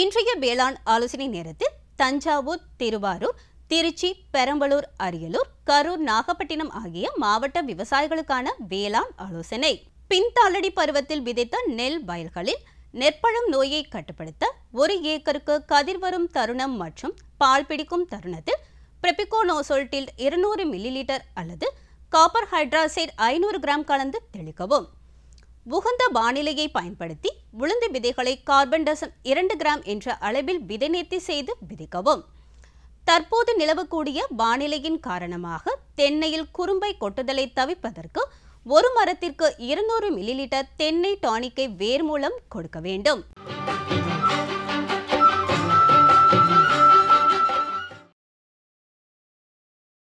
இன்றைய வேளாண் ஆலோசனை நேரத்தில் தஞ்சாவூர் திருவாரூர் திருச்சி பெரம்பலூர் அரியலூர் கரூர் நாகப்பட்டினம் ஆகிய மாவட்ட விவசாயிகளுக்கான வேளாண் ஆலோசனை பின்தாளடி பருவத்தில் விதைத்த நெல் வயல்களில் நெற்பழம் நோயை கட்டுப்படுத்த ஒரு ஏக்கருக்கு கதிர் வரும் தருணம் மற்றும் பால் பிடிக்கும் தருணத்தில் பிரெபிகோனோசோல்டில் இருநூறு மில்லி லிட்டர் அல்லது காப்பர் ஹைட்ராசைட் ஐநூறு கிராம் கலந்து தெளிக்கவும் உகந்த வானிலையை பயன்படுத்தி உளுந்து விதைகளை கார்பன் டசன் இரண்டு கிராம் என்ற அளவில் விதைநேர்த்தி செய்து விதைக்கவும் தற்போது நிலவக்கூடிய வானிலையின் காரணமாக தென்னையில் குறும்பை கொட்டுதலை தவிர்ப்பதற்கு ஒரு மரத்திற்கு இருநூறு மில்லிலிட்டர் தென்னை டானிக்கை வேர் மூலம் கொடுக்க வேண்டும்